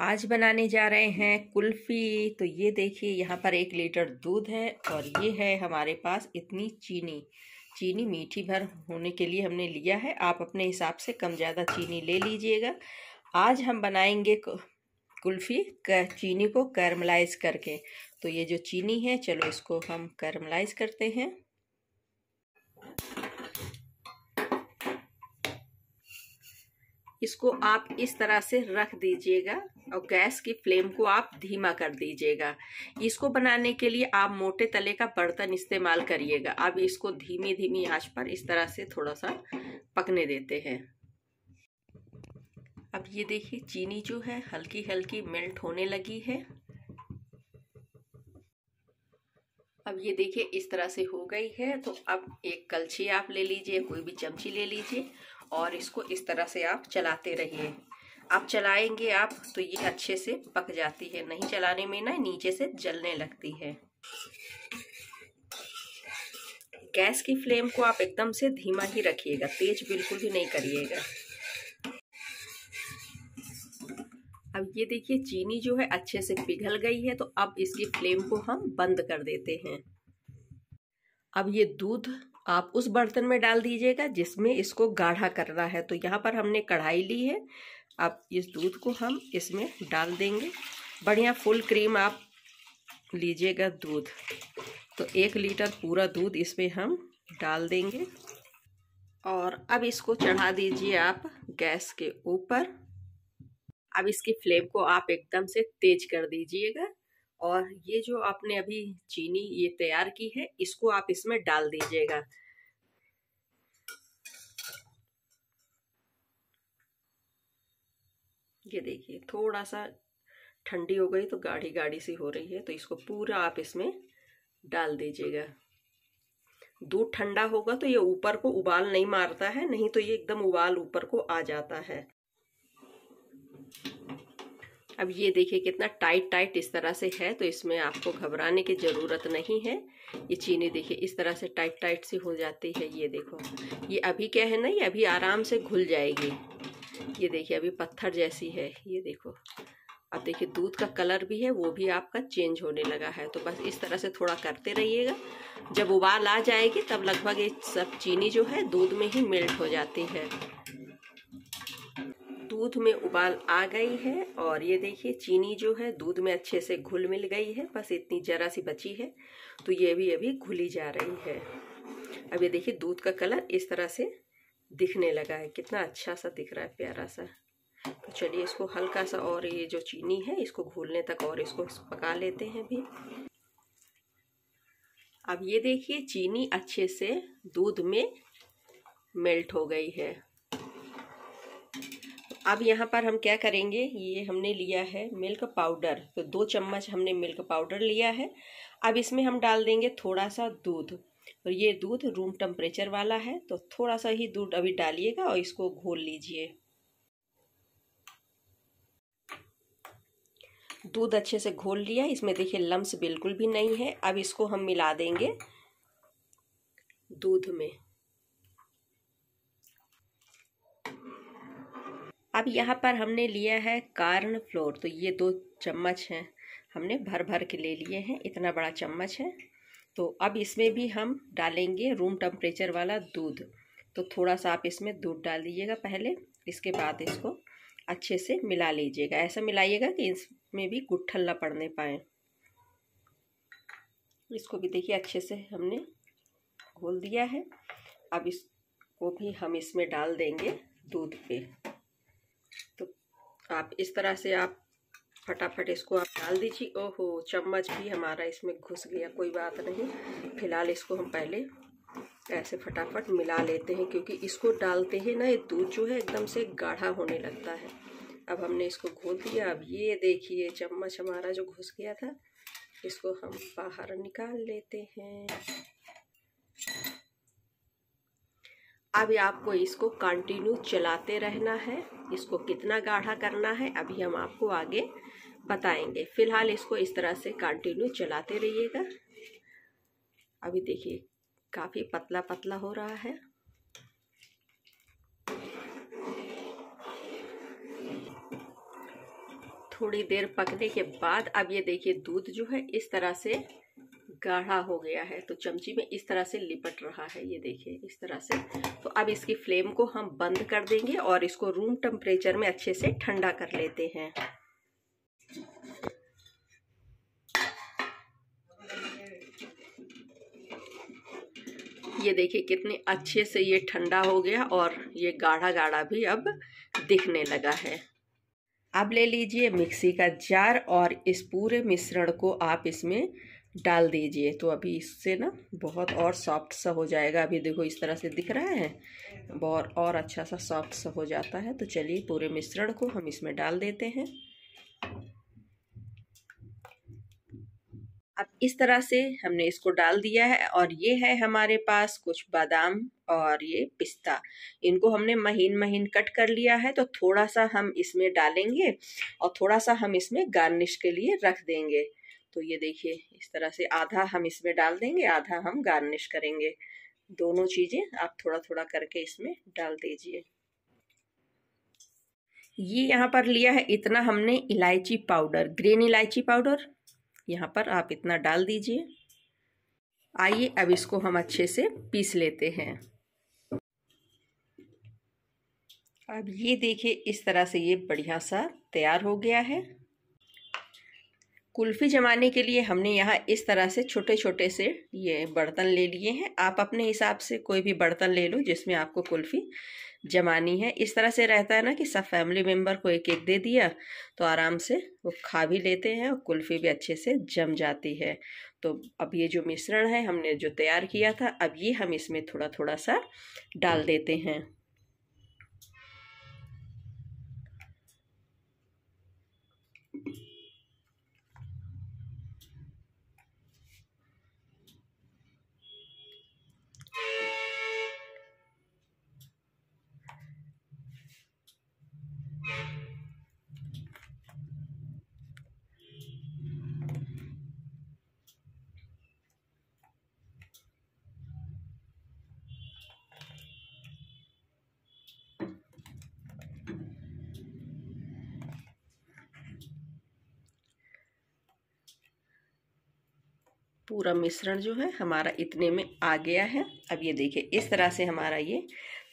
आज बनाने जा रहे हैं कुल्फ़ी तो ये देखिए यहाँ पर एक लीटर दूध है और ये है हमारे पास इतनी चीनी चीनी मीठी भर होने के लिए हमने लिया है आप अपने हिसाब से कम ज़्यादा चीनी ले लीजिएगा आज हम बनाएंगे कुल्फ़ी चीनी को कैरमलाइज करके तो ये जो चीनी है चलो इसको हम कैरमलाइज करते हैं इसको आप इस तरह से रख दीजिएगा और गैस की फ्लेम को आप धीमा कर दीजिएगा इसको बनाने के लिए आप मोटे तले का बर्तन इस्तेमाल करिएगा अब इसको धीमी धीमी आंच पर इस तरह से थोड़ा सा पकने देते हैं अब ये देखिए चीनी जो है हल्की हल्की मेल्ट होने लगी है अब ये देखिए इस तरह से हो गई है तो अब एक कलछी आप ले लीजिए कोई भी चमची ले लीजिए और इसको इस तरह से आप चलाते रहिए आप चलाएंगे आप तो ये अच्छे से पक जाती है नहीं चलाने में ना नीचे से जलने लगती है गैस की फ्लेम को आप एकदम से धीमा ही रखिएगा तेज बिल्कुल भी नहीं करिएगा अब ये देखिए चीनी जो है अच्छे से पिघल गई है तो अब इसकी फ्लेम को हम बंद कर देते हैं अब ये दूध आप उस बर्तन में डाल दीजिएगा जिसमें इसको गाढ़ा करना है तो यहाँ पर हमने कढ़ाई ली है अब इस दूध को हम इसमें डाल देंगे बढ़िया फुल क्रीम आप लीजिएगा दूध तो एक लीटर पूरा दूध इसमें हम डाल देंगे और अब इसको चढ़ा दीजिए आप गैस के ऊपर अब इसकी फ्लेम को आप एकदम से तेज कर दीजिएगा और ये जो आपने अभी चीनी ये तैयार की है इसको आप इसमें डाल दीजिएगा ये देखिए थोड़ा सा ठंडी हो गई तो गाढ़ी गाढ़ी सी हो रही है तो इसको पूरा आप इसमें डाल दीजिएगा दूध ठंडा होगा तो ये ऊपर को उबाल नहीं मारता है नहीं तो ये एकदम उबाल ऊपर को आ जाता है अब ये देखिए कितना टाइट टाइट इस तरह से है तो इसमें आपको घबराने की ज़रूरत नहीं है ये चीनी देखिए इस तरह से टाइट टाइट सी हो जाती है ये देखो ये अभी क्या है ना ये अभी आराम से घुल जाएगी ये देखिए अभी पत्थर जैसी है ये देखो अब देखिए दूध का कलर भी है वो भी आपका चेंज होने लगा है तो बस इस तरह से थोड़ा करते रहिएगा जब उबाल आ जाएगी तब लगभग ये सब चीनी जो है दूध में ही मेल्ट हो जाती है दूध में उबाल आ गई है और ये देखिए चीनी जो है दूध में अच्छे से घुल मिल गई है बस इतनी जरा सी बची है तो ये भी अभी घुली जा रही है अब ये देखिए दूध का कलर इस तरह से दिखने लगा है कितना अच्छा सा दिख रहा है प्यारा सा तो चलिए इसको हल्का सा और ये जो चीनी है इसको घोलने तक और इसको पका लेते हैं भी अब ये देखिए चीनी अच्छे से दूध में मेल्ट हो गई है अब यहाँ पर हम क्या करेंगे ये हमने लिया है मिल्क पाउडर तो दो चम्मच हमने मिल्क पाउडर लिया है अब इसमें हम डाल देंगे थोड़ा सा दूध और ये दूध रूम टेम्परेचर वाला है तो थोड़ा सा ही दूध अभी डालिएगा और इसको घोल लीजिए दूध अच्छे से घोल लिया इसमें देखिए लम्स बिल्कुल भी नहीं है अब इसको हम मिला देंगे दूध में अब यहाँ पर हमने लिया है कार्न फ्लोर तो ये दो चम्मच हैं हमने भर भर के ले लिए हैं इतना बड़ा चम्मच है तो अब इसमें भी हम डालेंगे रूम टेम्परेचर वाला दूध तो थोड़ा सा आप इसमें दूध डाल दीजिएगा पहले इसके बाद इसको अच्छे से मिला लीजिएगा ऐसा मिलाइएगा कि इसमें भी गुट्ठल ना पड़ने पाए इसको भी देखिए अच्छे से हमने घोल दिया है अब इसको भी हम इसमें डाल देंगे दूध पे तो आप इस तरह से आप फटाफट इसको आप डाल दीजिए ओहो चम्मच भी हमारा इसमें घुस गया कोई बात नहीं फिलहाल इसको हम पहले ऐसे फटाफट मिला लेते हैं क्योंकि इसको डालते ही ना ये दूध जो है एकदम से गाढ़ा होने लगता है अब हमने इसको घोल दिया अब ये देखिए चम्मच हमारा जो घुस गया था इसको हम बाहर निकाल लेते हैं अब आपको इसको कंटिन्यू चलाते रहना है इसको कितना गाढ़ा करना है अभी हम आपको आगे बताएंगे फिलहाल इसको इस तरह से कंटिन्यू चलाते रहिएगा अभी देखिए काफ़ी पतला पतला हो रहा है थोड़ी देर पकने के बाद अब ये देखिए दूध जो है इस तरह से गाढ़ा हो गया है तो चमची में इस तरह से लिपट रहा है ये देखिए इस तरह से तो अब इसकी फ्लेम को हम बंद कर देंगे और इसको रूम टेम्परेचर में अच्छे से ठंडा कर लेते हैं ये देखिए कितने अच्छे से ये ठंडा हो गया और ये गाढ़ा गाढ़ा भी अब दिखने लगा है अब ले लीजिए मिक्सी का जार और इस पूरे मिश्रण को आप इसमें डाल दीजिए तो अभी इससे ना बहुत और सॉफ्ट सा हो जाएगा अभी देखो इस तरह से दिख रहा है बहुत और अच्छा सा सॉफ्ट सा हो जाता है तो चलिए पूरे मिश्रण को हम इसमें डाल देते हैं अब इस तरह से हमने इसको डाल दिया है और ये है हमारे पास कुछ बादाम और ये पिस्ता इनको हमने महीन महीन कट कर लिया है तो थोड़ा सा हम इसमें डालेंगे और थोड़ा सा हम इसमें गार्निश के लिए रख देंगे तो ये देखिए इस तरह से आधा हम इसमें डाल देंगे आधा हम गार्निश करेंगे दोनों चीज़ें आप थोड़ा थोड़ा करके इसमें डाल दीजिए ये यहाँ पर लिया है इतना हमने इलायची पाउडर ग्रीन इलायची पाउडर यहाँ पर आप इतना डाल दीजिए आइए अब इसको हम अच्छे से पीस लेते हैं अब ये देखिए इस तरह से ये बढ़िया सा तैयार हो गया है कुल्फ़ी जमाने के लिए हमने यहाँ इस तरह से छोटे छोटे से ये बर्तन ले लिए हैं आप अपने हिसाब से कोई भी बर्तन ले लो जिसमें आपको कुल्फ़ी जमानी है इस तरह से रहता है ना कि सब फैमिली मेम्बर को एक एक दे दिया तो आराम से वो खा भी लेते हैं और कुल्फ़ी भी अच्छे से जम जाती है तो अब ये जो मिश्रण है हमने जो तैयार किया था अब ये हम इसमें थोड़ा थोड़ा सा डाल देते हैं पूरा मिश्रण जो है हमारा इतने में आ गया है अब ये देखिए इस तरह से हमारा ये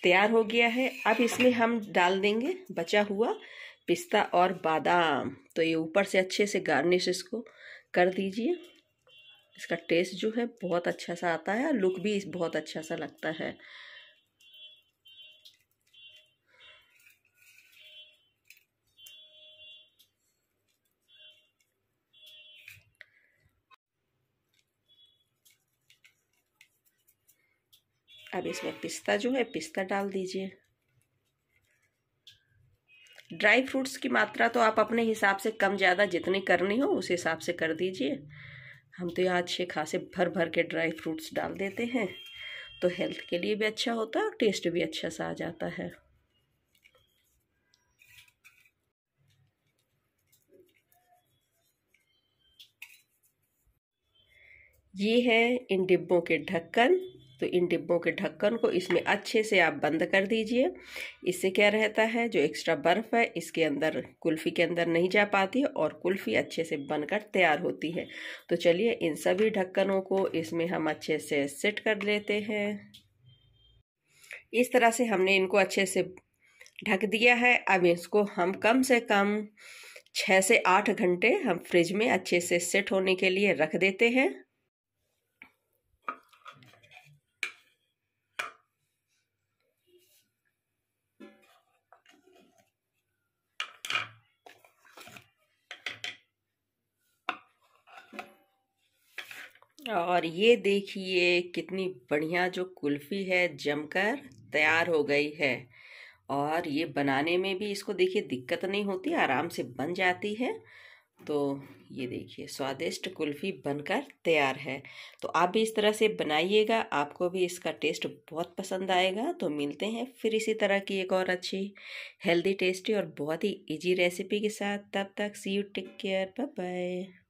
तैयार हो गया है अब इसमें हम डाल देंगे बचा हुआ पिस्ता और बादाम तो ये ऊपर से अच्छे से गार्निश इसको कर दीजिए इसका टेस्ट जो है बहुत अच्छा सा आता है लुक भी बहुत अच्छा सा लगता है अब इसमें पिस्ता जो है पिस्ता डाल दीजिए ड्राई फ्रूट्स की मात्रा तो आप अपने हिसाब से कम ज़्यादा जितनी करनी हो उस हिसाब से कर दीजिए हम तो यहाँ अच्छे खासे भर भर के ड्राई फ्रूट्स डाल देते हैं तो हेल्थ के लिए भी अच्छा होता है और टेस्ट भी अच्छा सा आ जाता है ये है इन डिब्बों के ढक्कन तो इन डिब्बों के ढक्कन को इसमें अच्छे से आप बंद कर दीजिए इससे क्या रहता है जो एक्स्ट्रा बर्फ़ है इसके अंदर कुल्फ़ी के अंदर नहीं जा पाती और कुल्फ़ी अच्छे से बनकर तैयार होती है तो चलिए इन सभी ढक्कनों को इसमें हम अच्छे से सेट कर लेते हैं इस तरह से हमने इनको अच्छे से ढक दिया है अब इसको हम कम से कम छः से आठ घंटे हम फ्रिज में अच्छे से सेट होने के लिए रख देते हैं और ये देखिए कितनी बढ़िया जो कुल्फ़ी है जमकर तैयार हो गई है और ये बनाने में भी इसको देखिए दिक्कत नहीं होती आराम से बन जाती है तो ये देखिए स्वादिष्ट कुल्फ़ी बनकर तैयार है तो आप भी इस तरह से बनाइएगा आपको भी इसका टेस्ट बहुत पसंद आएगा तो मिलते हैं फिर इसी तरह की एक और अच्छी हेल्दी टेस्टी और बहुत ही इजी रेसिपी के साथ तब तक see you take care bye bye